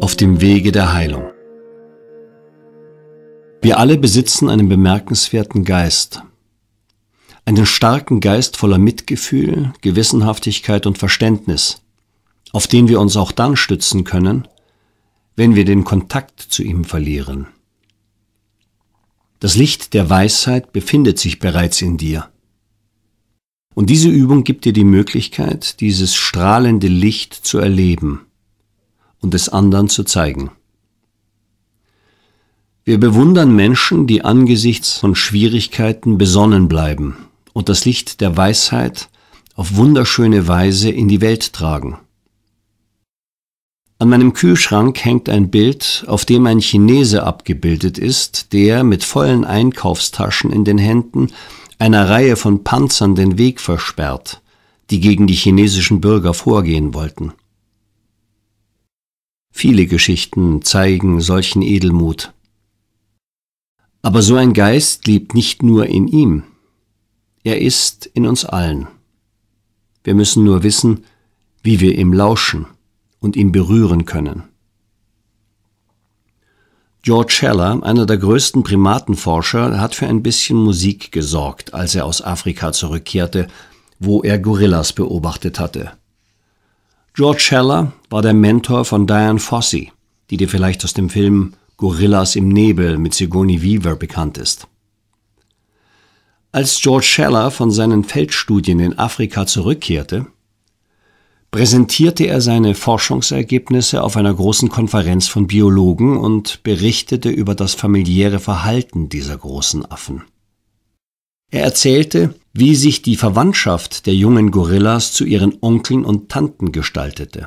auf dem Wege der Heilung. Wir alle besitzen einen bemerkenswerten Geist, einen starken Geist voller Mitgefühl, Gewissenhaftigkeit und Verständnis, auf den wir uns auch dann stützen können, wenn wir den Kontakt zu ihm verlieren. Das Licht der Weisheit befindet sich bereits in dir. Und diese Übung gibt dir die Möglichkeit, dieses strahlende Licht zu erleben und es anderen zu zeigen. Wir bewundern Menschen, die angesichts von Schwierigkeiten besonnen bleiben und das Licht der Weisheit auf wunderschöne Weise in die Welt tragen. An meinem Kühlschrank hängt ein Bild, auf dem ein Chinese abgebildet ist, der mit vollen Einkaufstaschen in den Händen einer Reihe von Panzern den Weg versperrt, die gegen die chinesischen Bürger vorgehen wollten. Viele Geschichten zeigen solchen Edelmut. Aber so ein Geist lebt nicht nur in ihm, er ist in uns allen. Wir müssen nur wissen, wie wir ihm lauschen und ihn berühren können. George Heller, einer der größten Primatenforscher, hat für ein bisschen Musik gesorgt, als er aus Afrika zurückkehrte, wo er Gorillas beobachtet hatte. George Heller war der Mentor von Diane Fossey, die dir vielleicht aus dem Film Gorillas im Nebel mit Sigourney Weaver bekannt ist. Als George Scheller von seinen Feldstudien in Afrika zurückkehrte, präsentierte er seine Forschungsergebnisse auf einer großen Konferenz von Biologen und berichtete über das familiäre Verhalten dieser großen Affen. Er erzählte, wie sich die Verwandtschaft der jungen Gorillas zu ihren Onkeln und Tanten gestaltete,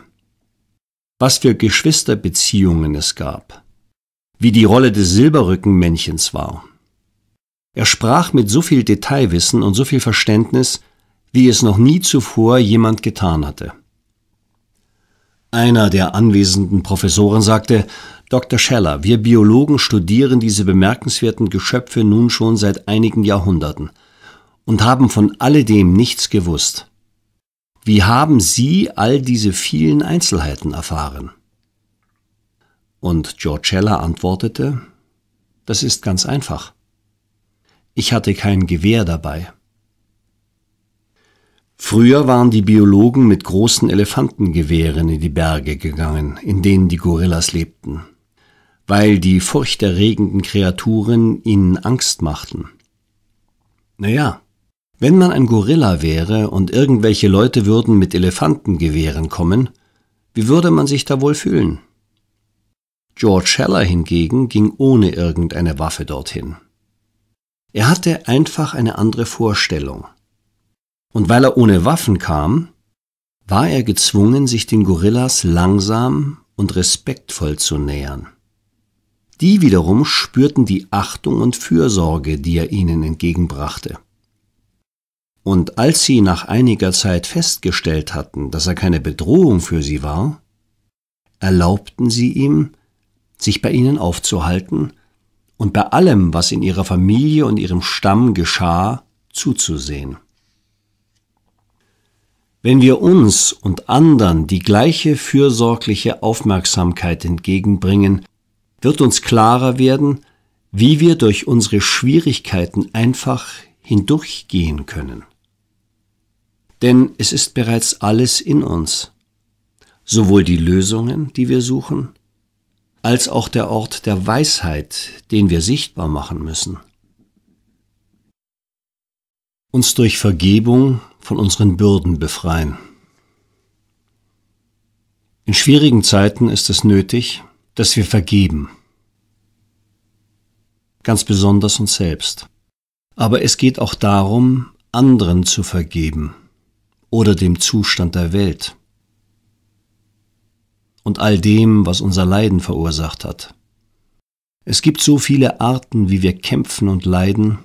was für Geschwisterbeziehungen es gab, wie die Rolle des Silberrückenmännchens war. Er sprach mit so viel Detailwissen und so viel Verständnis, wie es noch nie zuvor jemand getan hatte. Einer der anwesenden Professoren sagte, Dr. Scheller, wir Biologen studieren diese bemerkenswerten Geschöpfe nun schon seit einigen Jahrhunderten und haben von alledem nichts gewusst. Wie haben Sie all diese vielen Einzelheiten erfahren? Und George Scheller antwortete, das ist ganz einfach. Ich hatte kein Gewehr dabei. Früher waren die Biologen mit großen Elefantengewehren in die Berge gegangen, in denen die Gorillas lebten, weil die furchterregenden Kreaturen ihnen Angst machten. Naja, wenn man ein Gorilla wäre und irgendwelche Leute würden mit Elefantengewehren kommen, wie würde man sich da wohl fühlen? George Heller hingegen ging ohne irgendeine Waffe dorthin. Er hatte einfach eine andere Vorstellung. Und weil er ohne Waffen kam, war er gezwungen, sich den Gorillas langsam und respektvoll zu nähern. Die wiederum spürten die Achtung und Fürsorge, die er ihnen entgegenbrachte. Und als sie nach einiger Zeit festgestellt hatten, dass er keine Bedrohung für sie war, erlaubten sie ihm, sich bei ihnen aufzuhalten und bei allem, was in ihrer Familie und ihrem Stamm geschah, zuzusehen. Wenn wir uns und anderen die gleiche fürsorgliche Aufmerksamkeit entgegenbringen, wird uns klarer werden, wie wir durch unsere Schwierigkeiten einfach hindurchgehen können. Denn es ist bereits alles in uns, sowohl die Lösungen, die wir suchen, als auch der Ort der Weisheit, den wir sichtbar machen müssen. Uns durch Vergebung von unseren Bürden befreien. In schwierigen Zeiten ist es nötig, dass wir vergeben, ganz besonders uns selbst. Aber es geht auch darum, anderen zu vergeben oder dem Zustand der Welt und all dem, was unser Leiden verursacht hat. Es gibt so viele Arten, wie wir kämpfen und leiden,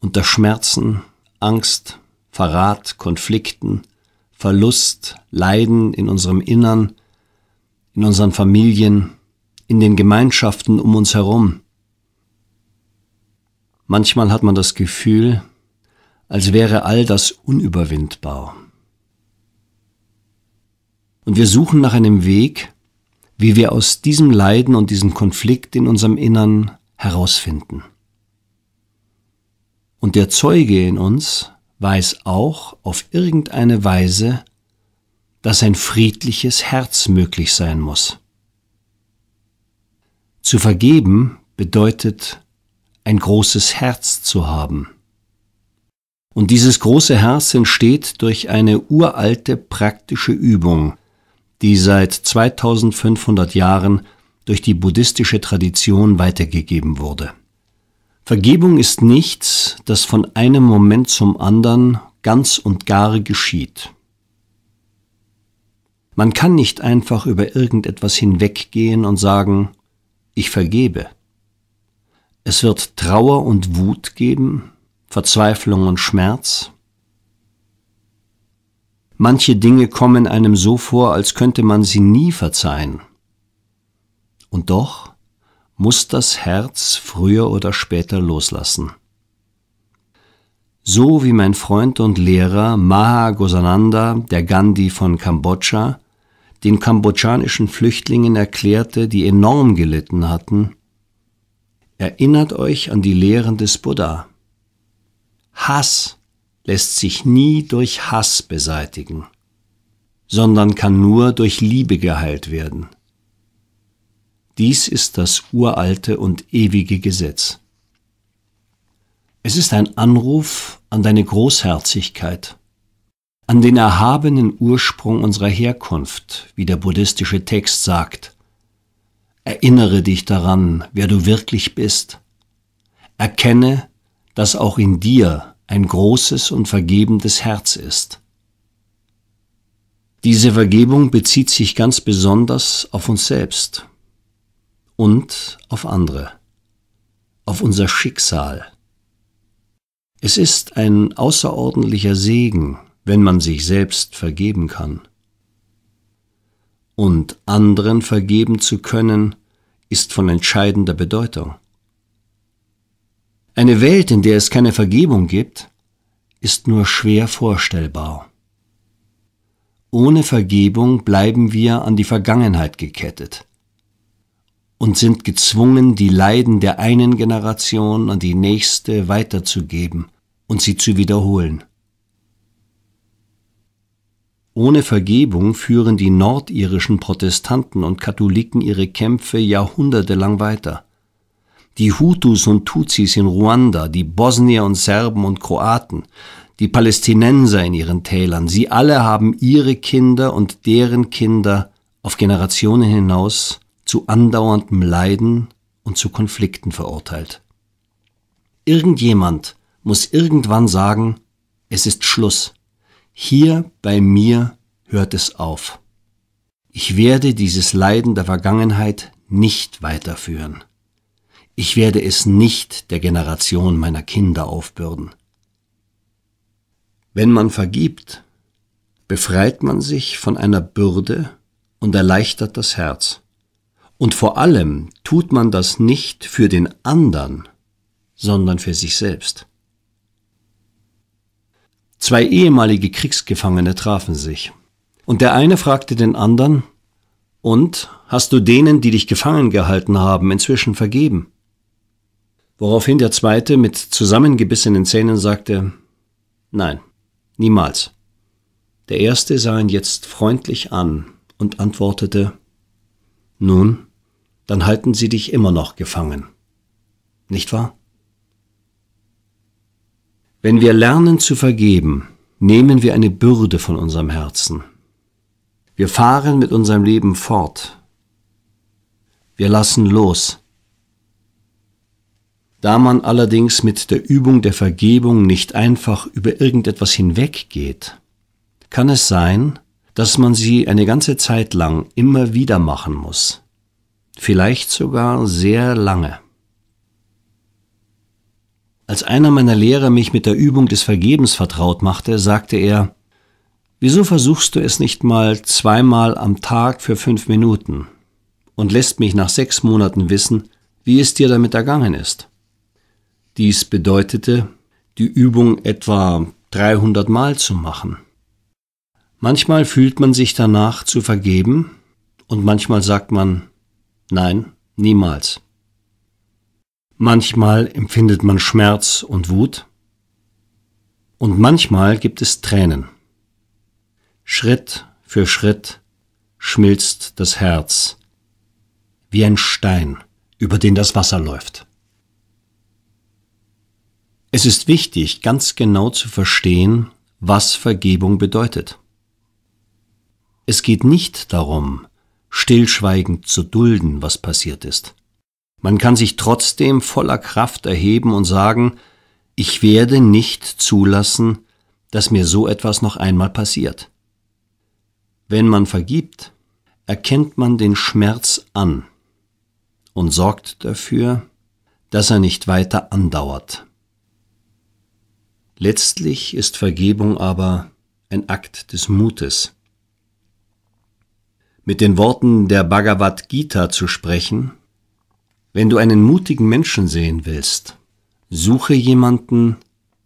unter Schmerzen, Angst, Verrat, Konflikten, Verlust, Leiden in unserem Innern, in unseren Familien, in den Gemeinschaften um uns herum. Manchmal hat man das Gefühl, als wäre all das unüberwindbar. Und wir suchen nach einem Weg, wie wir aus diesem Leiden und diesem Konflikt in unserem Innern herausfinden. Und der Zeuge in uns weiß auch auf irgendeine Weise, dass ein friedliches Herz möglich sein muss. Zu vergeben bedeutet, ein großes Herz zu haben. Und dieses große Herz entsteht durch eine uralte praktische Übung, die seit 2500 Jahren durch die buddhistische Tradition weitergegeben wurde. Vergebung ist nichts, das von einem Moment zum anderen ganz und gar geschieht. Man kann nicht einfach über irgendetwas hinweggehen und sagen, ich vergebe. Es wird Trauer und Wut geben, Verzweiflung und Schmerz. Manche Dinge kommen einem so vor, als könnte man sie nie verzeihen. Und doch, muss das Herz früher oder später loslassen. So wie mein Freund und Lehrer Maha Gosananda, der Gandhi von Kambodscha, den kambodschanischen Flüchtlingen erklärte, die enorm gelitten hatten, erinnert euch an die Lehren des Buddha. Hass lässt sich nie durch Hass beseitigen, sondern kann nur durch Liebe geheilt werden. Dies ist das uralte und ewige Gesetz. Es ist ein Anruf an deine Großherzigkeit, an den erhabenen Ursprung unserer Herkunft, wie der buddhistische Text sagt. Erinnere dich daran, wer du wirklich bist. Erkenne, dass auch in dir ein großes und vergebendes Herz ist. Diese Vergebung bezieht sich ganz besonders auf uns selbst, und auf andere, auf unser Schicksal. Es ist ein außerordentlicher Segen, wenn man sich selbst vergeben kann. Und anderen vergeben zu können, ist von entscheidender Bedeutung. Eine Welt, in der es keine Vergebung gibt, ist nur schwer vorstellbar. Ohne Vergebung bleiben wir an die Vergangenheit gekettet, und sind gezwungen, die Leiden der einen Generation an die nächste weiterzugeben und sie zu wiederholen. Ohne Vergebung führen die nordirischen Protestanten und Katholiken ihre Kämpfe jahrhundertelang weiter. Die Hutus und Tutsis in Ruanda, die Bosnier und Serben und Kroaten, die Palästinenser in ihren Tälern, sie alle haben ihre Kinder und deren Kinder auf Generationen hinaus zu andauerndem Leiden und zu Konflikten verurteilt. Irgendjemand muss irgendwann sagen, es ist Schluss. Hier bei mir hört es auf. Ich werde dieses Leiden der Vergangenheit nicht weiterführen. Ich werde es nicht der Generation meiner Kinder aufbürden. Wenn man vergibt, befreit man sich von einer Bürde und erleichtert das Herz. Und vor allem tut man das nicht für den anderen, sondern für sich selbst. Zwei ehemalige Kriegsgefangene trafen sich. Und der eine fragte den anderen, und hast du denen, die dich gefangen gehalten haben, inzwischen vergeben? Woraufhin der zweite mit zusammengebissenen Zähnen sagte, nein, niemals. Der erste sah ihn jetzt freundlich an und antwortete, nun, dann halten sie dich immer noch gefangen. Nicht wahr? Wenn wir lernen zu vergeben, nehmen wir eine Bürde von unserem Herzen. Wir fahren mit unserem Leben fort. Wir lassen los. Da man allerdings mit der Übung der Vergebung nicht einfach über irgendetwas hinweggeht, kann es sein, dass man sie eine ganze Zeit lang immer wieder machen muss vielleicht sogar sehr lange. Als einer meiner Lehrer mich mit der Übung des Vergebens vertraut machte, sagte er, Wieso versuchst du es nicht mal zweimal am Tag für fünf Minuten und lässt mich nach sechs Monaten wissen, wie es dir damit ergangen ist? Dies bedeutete, die Übung etwa 300 Mal zu machen. Manchmal fühlt man sich danach zu vergeben und manchmal sagt man, Nein, niemals. Manchmal empfindet man Schmerz und Wut und manchmal gibt es Tränen. Schritt für Schritt schmilzt das Herz wie ein Stein, über den das Wasser läuft. Es ist wichtig, ganz genau zu verstehen, was Vergebung bedeutet. Es geht nicht darum, stillschweigend zu dulden, was passiert ist. Man kann sich trotzdem voller Kraft erheben und sagen, ich werde nicht zulassen, dass mir so etwas noch einmal passiert. Wenn man vergibt, erkennt man den Schmerz an und sorgt dafür, dass er nicht weiter andauert. Letztlich ist Vergebung aber ein Akt des Mutes mit den Worten der Bhagavad Gita zu sprechen, wenn du einen mutigen Menschen sehen willst, suche jemanden,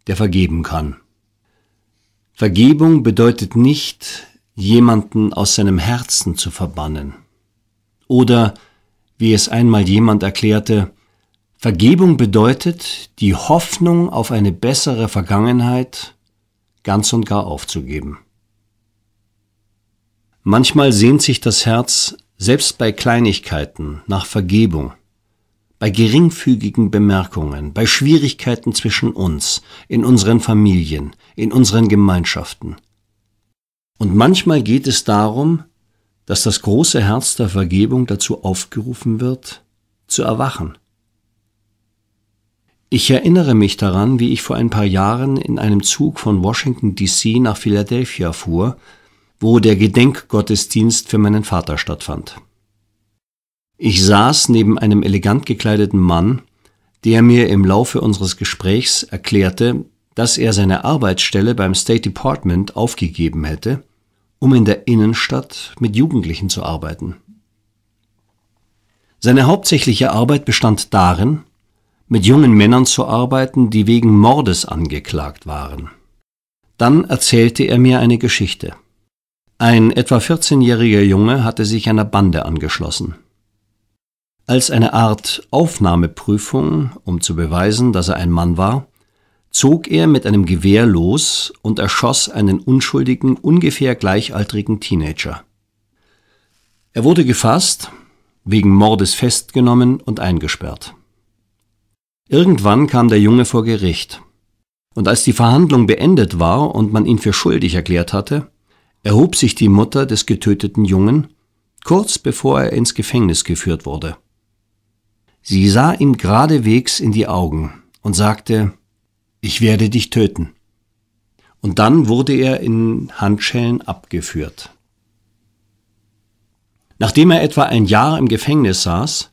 der vergeben kann. Vergebung bedeutet nicht, jemanden aus seinem Herzen zu verbannen. Oder, wie es einmal jemand erklärte, Vergebung bedeutet, die Hoffnung auf eine bessere Vergangenheit ganz und gar aufzugeben. Manchmal sehnt sich das Herz selbst bei Kleinigkeiten nach Vergebung, bei geringfügigen Bemerkungen, bei Schwierigkeiten zwischen uns, in unseren Familien, in unseren Gemeinschaften. Und manchmal geht es darum, dass das große Herz der Vergebung dazu aufgerufen wird, zu erwachen. Ich erinnere mich daran, wie ich vor ein paar Jahren in einem Zug von Washington DC nach Philadelphia fuhr wo der Gedenkgottesdienst für meinen Vater stattfand. Ich saß neben einem elegant gekleideten Mann, der mir im Laufe unseres Gesprächs erklärte, dass er seine Arbeitsstelle beim State Department aufgegeben hätte, um in der Innenstadt mit Jugendlichen zu arbeiten. Seine hauptsächliche Arbeit bestand darin, mit jungen Männern zu arbeiten, die wegen Mordes angeklagt waren. Dann erzählte er mir eine Geschichte. Ein etwa 14-jähriger Junge hatte sich einer Bande angeschlossen. Als eine Art Aufnahmeprüfung, um zu beweisen, dass er ein Mann war, zog er mit einem Gewehr los und erschoss einen unschuldigen, ungefähr gleichaltrigen Teenager. Er wurde gefasst, wegen Mordes festgenommen und eingesperrt. Irgendwann kam der Junge vor Gericht, und als die Verhandlung beendet war und man ihn für schuldig erklärt hatte, erhob sich die Mutter des getöteten Jungen, kurz bevor er ins Gefängnis geführt wurde. Sie sah ihm geradewegs in die Augen und sagte, ich werde dich töten. Und dann wurde er in Handschellen abgeführt. Nachdem er etwa ein Jahr im Gefängnis saß,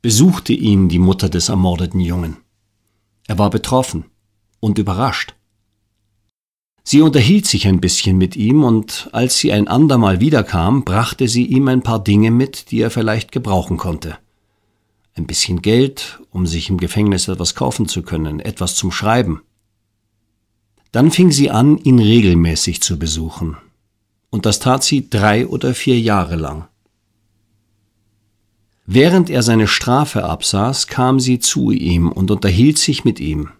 besuchte ihn die Mutter des ermordeten Jungen. Er war betroffen und überrascht. Sie unterhielt sich ein bisschen mit ihm, und als sie ein andermal wiederkam, brachte sie ihm ein paar Dinge mit, die er vielleicht gebrauchen konnte. Ein bisschen Geld, um sich im Gefängnis etwas kaufen zu können, etwas zum Schreiben. Dann fing sie an, ihn regelmäßig zu besuchen. Und das tat sie drei oder vier Jahre lang. Während er seine Strafe absaß, kam sie zu ihm und unterhielt sich mit ihm.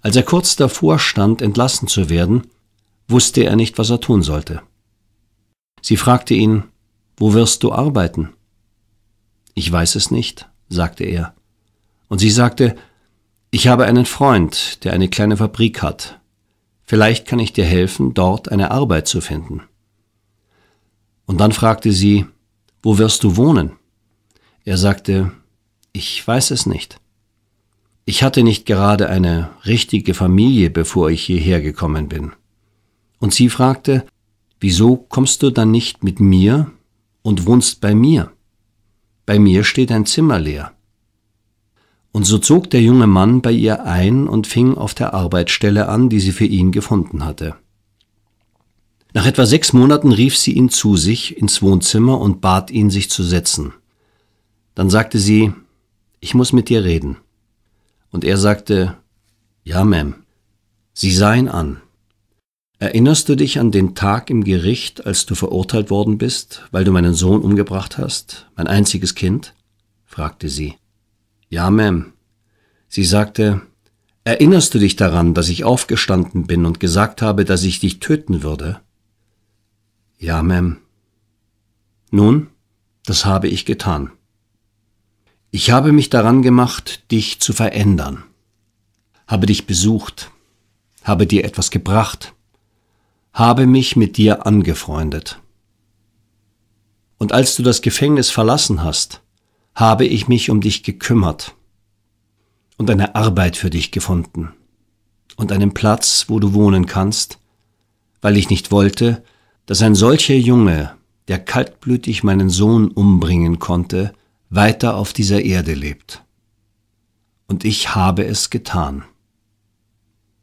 Als er kurz davor stand, entlassen zu werden, wusste er nicht, was er tun sollte. Sie fragte ihn, wo wirst du arbeiten? Ich weiß es nicht, sagte er. Und sie sagte, ich habe einen Freund, der eine kleine Fabrik hat. Vielleicht kann ich dir helfen, dort eine Arbeit zu finden. Und dann fragte sie, wo wirst du wohnen? Er sagte, ich weiß es nicht. Ich hatte nicht gerade eine richtige Familie, bevor ich hierher gekommen bin. Und sie fragte, wieso kommst du dann nicht mit mir und wohnst bei mir? Bei mir steht ein Zimmer leer. Und so zog der junge Mann bei ihr ein und fing auf der Arbeitsstelle an, die sie für ihn gefunden hatte. Nach etwa sechs Monaten rief sie ihn zu sich ins Wohnzimmer und bat ihn, sich zu setzen. Dann sagte sie, ich muss mit dir reden. Und er sagte, Ja, Ma'am, sie seien an. Erinnerst du dich an den Tag im Gericht, als du verurteilt worden bist, weil du meinen Sohn umgebracht hast, mein einziges Kind? fragte sie. Ja, Ma'am. Sie sagte, Erinnerst du dich daran, dass ich aufgestanden bin und gesagt habe, dass ich dich töten würde? Ja, Ma'am. Nun, das habe ich getan. Ich habe mich daran gemacht, dich zu verändern, habe dich besucht, habe dir etwas gebracht, habe mich mit dir angefreundet. Und als du das Gefängnis verlassen hast, habe ich mich um dich gekümmert und eine Arbeit für dich gefunden und einen Platz, wo du wohnen kannst, weil ich nicht wollte, dass ein solcher Junge, der kaltblütig meinen Sohn umbringen konnte, weiter auf dieser Erde lebt. Und ich habe es getan.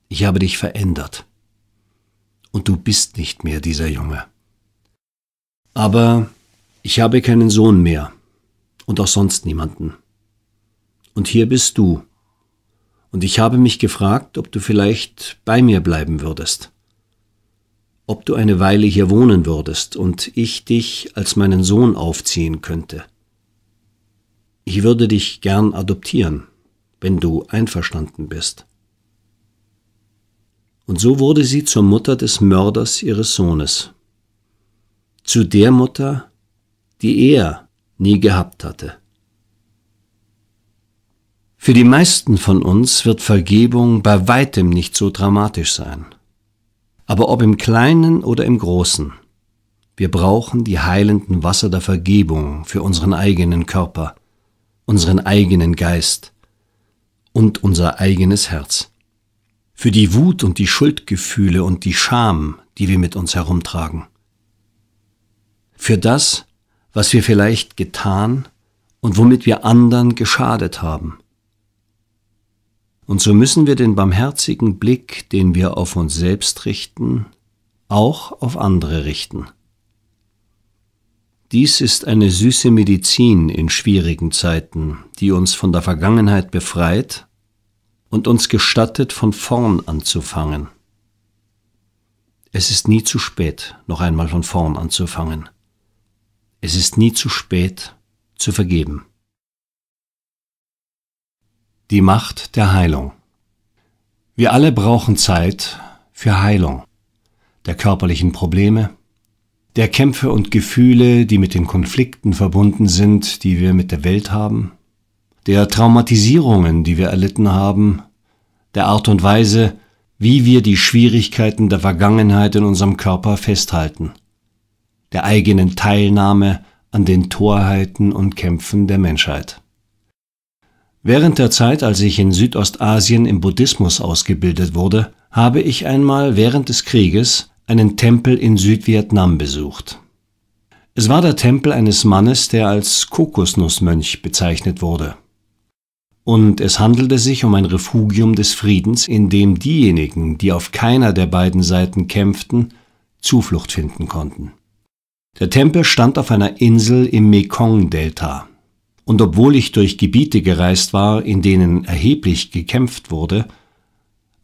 Ich habe dich verändert. Und du bist nicht mehr dieser Junge. Aber ich habe keinen Sohn mehr und auch sonst niemanden. Und hier bist du. Und ich habe mich gefragt, ob du vielleicht bei mir bleiben würdest. Ob du eine Weile hier wohnen würdest und ich dich als meinen Sohn aufziehen könnte. Ich würde dich gern adoptieren, wenn du einverstanden bist. Und so wurde sie zur Mutter des Mörders ihres Sohnes, zu der Mutter, die er nie gehabt hatte. Für die meisten von uns wird Vergebung bei weitem nicht so dramatisch sein. Aber ob im kleinen oder im großen, wir brauchen die heilenden Wasser der Vergebung für unseren eigenen Körper, unseren eigenen Geist und unser eigenes Herz. Für die Wut und die Schuldgefühle und die Scham, die wir mit uns herumtragen. Für das, was wir vielleicht getan und womit wir anderen geschadet haben. Und so müssen wir den barmherzigen Blick, den wir auf uns selbst richten, auch auf andere richten. Dies ist eine süße Medizin in schwierigen Zeiten, die uns von der Vergangenheit befreit und uns gestattet, von vorn anzufangen. Es ist nie zu spät, noch einmal von vorn anzufangen. Es ist nie zu spät, zu vergeben. Die Macht der Heilung. Wir alle brauchen Zeit für Heilung der körperlichen Probleme, der Kämpfe und Gefühle, die mit den Konflikten verbunden sind, die wir mit der Welt haben, der Traumatisierungen, die wir erlitten haben, der Art und Weise, wie wir die Schwierigkeiten der Vergangenheit in unserem Körper festhalten, der eigenen Teilnahme an den Torheiten und Kämpfen der Menschheit. Während der Zeit, als ich in Südostasien im Buddhismus ausgebildet wurde, habe ich einmal während des Krieges einen Tempel in Südvietnam besucht. Es war der Tempel eines Mannes, der als Kokosnussmönch bezeichnet wurde. Und es handelte sich um ein Refugium des Friedens, in dem diejenigen, die auf keiner der beiden Seiten kämpften, Zuflucht finden konnten. Der Tempel stand auf einer Insel im Mekong-Delta. Und obwohl ich durch Gebiete gereist war, in denen erheblich gekämpft wurde,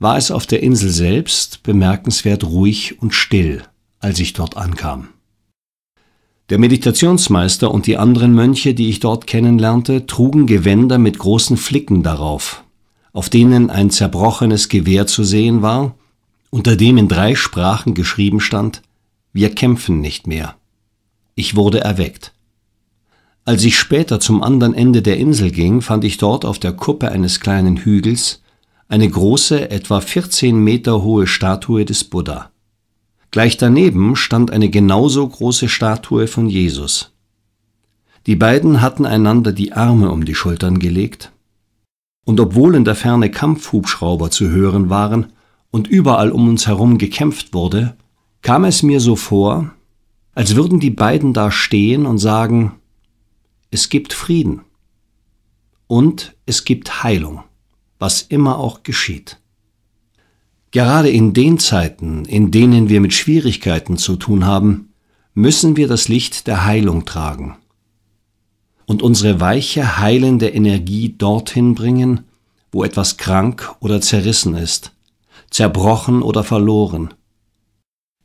war es auf der Insel selbst bemerkenswert ruhig und still, als ich dort ankam. Der Meditationsmeister und die anderen Mönche, die ich dort kennenlernte, trugen Gewänder mit großen Flicken darauf, auf denen ein zerbrochenes Gewehr zu sehen war, unter dem in drei Sprachen geschrieben stand Wir kämpfen nicht mehr. Ich wurde erweckt. Als ich später zum anderen Ende der Insel ging, fand ich dort auf der Kuppe eines kleinen Hügels eine große, etwa 14 Meter hohe Statue des Buddha. Gleich daneben stand eine genauso große Statue von Jesus. Die beiden hatten einander die Arme um die Schultern gelegt, und obwohl in der Ferne Kampfhubschrauber zu hören waren und überall um uns herum gekämpft wurde, kam es mir so vor, als würden die beiden da stehen und sagen, es gibt Frieden und es gibt Heilung was immer auch geschieht. Gerade in den Zeiten, in denen wir mit Schwierigkeiten zu tun haben, müssen wir das Licht der Heilung tragen und unsere weiche, heilende Energie dorthin bringen, wo etwas krank oder zerrissen ist, zerbrochen oder verloren.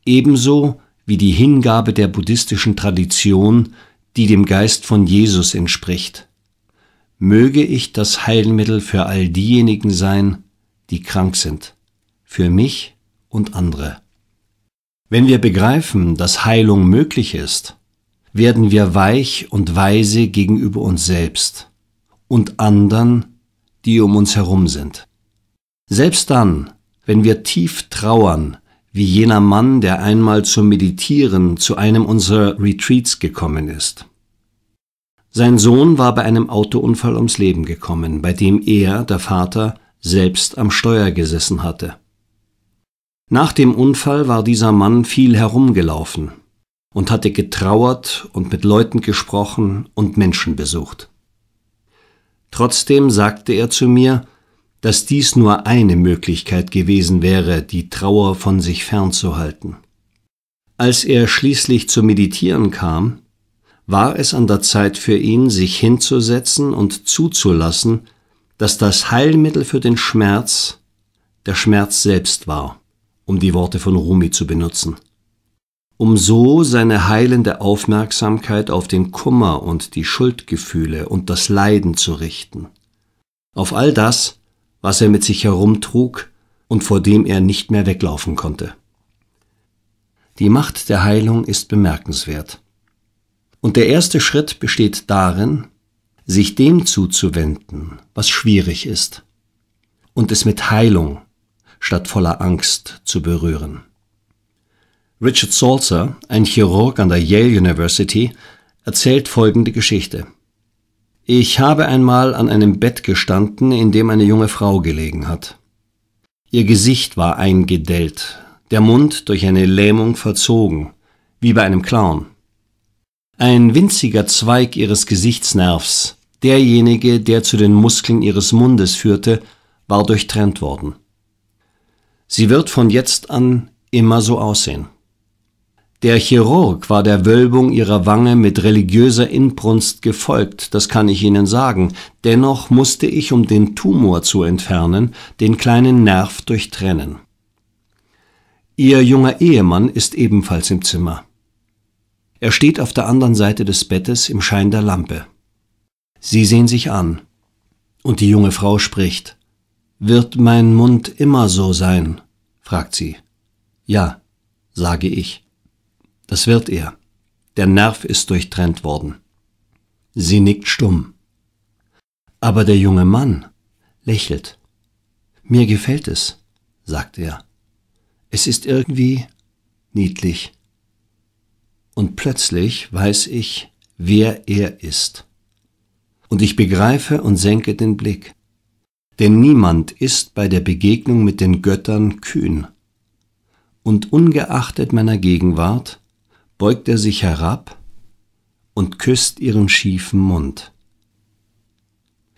Ebenso wie die Hingabe der buddhistischen Tradition, die dem Geist von Jesus entspricht. Möge ich das Heilmittel für all diejenigen sein, die krank sind, für mich und andere. Wenn wir begreifen, dass Heilung möglich ist, werden wir weich und weise gegenüber uns selbst und anderen, die um uns herum sind. Selbst dann, wenn wir tief trauern, wie jener Mann, der einmal zum Meditieren zu einem unserer Retreats gekommen ist. Sein Sohn war bei einem Autounfall ums Leben gekommen, bei dem er, der Vater, selbst am Steuer gesessen hatte. Nach dem Unfall war dieser Mann viel herumgelaufen und hatte getrauert und mit Leuten gesprochen und Menschen besucht. Trotzdem sagte er zu mir, dass dies nur eine Möglichkeit gewesen wäre, die Trauer von sich fernzuhalten. Als er schließlich zu meditieren kam, war es an der Zeit für ihn, sich hinzusetzen und zuzulassen, dass das Heilmittel für den Schmerz der Schmerz selbst war, um die Worte von Rumi zu benutzen, um so seine heilende Aufmerksamkeit auf den Kummer und die Schuldgefühle und das Leiden zu richten, auf all das, was er mit sich herumtrug und vor dem er nicht mehr weglaufen konnte. Die Macht der Heilung ist bemerkenswert. Und der erste Schritt besteht darin, sich dem zuzuwenden, was schwierig ist, und es mit Heilung statt voller Angst zu berühren. Richard Salzer, ein Chirurg an der Yale University, erzählt folgende Geschichte. Ich habe einmal an einem Bett gestanden, in dem eine junge Frau gelegen hat. Ihr Gesicht war eingedellt, der Mund durch eine Lähmung verzogen, wie bei einem Clown ein winziger Zweig ihres Gesichtsnervs, derjenige, der zu den Muskeln ihres Mundes führte, war durchtrennt worden. Sie wird von jetzt an immer so aussehen. Der Chirurg war der Wölbung ihrer Wange mit religiöser Inbrunst gefolgt, das kann ich Ihnen sagen. Dennoch musste ich, um den Tumor zu entfernen, den kleinen Nerv durchtrennen. Ihr junger Ehemann ist ebenfalls im Zimmer. Er steht auf der anderen Seite des Bettes im Schein der Lampe. Sie sehen sich an. Und die junge Frau spricht. Wird mein Mund immer so sein? fragt sie. Ja, sage ich. Das wird er. Der Nerv ist durchtrennt worden. Sie nickt stumm. Aber der junge Mann lächelt. Mir gefällt es, sagt er. Es ist irgendwie niedlich und plötzlich weiß ich, wer er ist. Und ich begreife und senke den Blick. Denn niemand ist bei der Begegnung mit den Göttern kühn. Und ungeachtet meiner Gegenwart beugt er sich herab und küsst ihren schiefen Mund.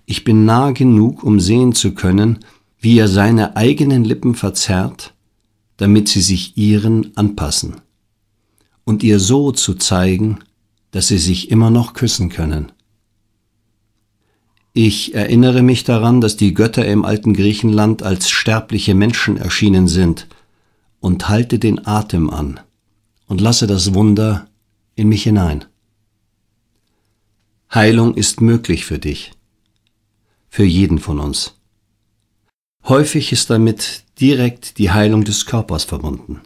Ich bin nah genug, um sehen zu können, wie er seine eigenen Lippen verzerrt, damit sie sich ihren anpassen und ihr so zu zeigen, dass sie sich immer noch küssen können. Ich erinnere mich daran, dass die Götter im alten Griechenland als sterbliche Menschen erschienen sind, und halte den Atem an und lasse das Wunder in mich hinein. Heilung ist möglich für dich, für jeden von uns. Häufig ist damit direkt die Heilung des Körpers verbunden.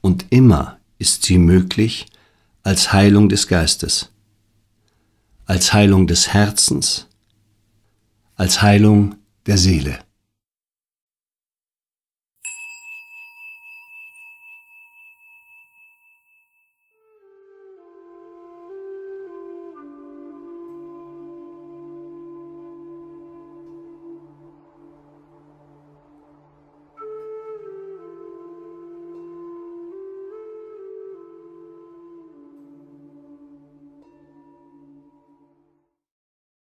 Und immer ist sie möglich als Heilung des Geistes, als Heilung des Herzens, als Heilung der Seele.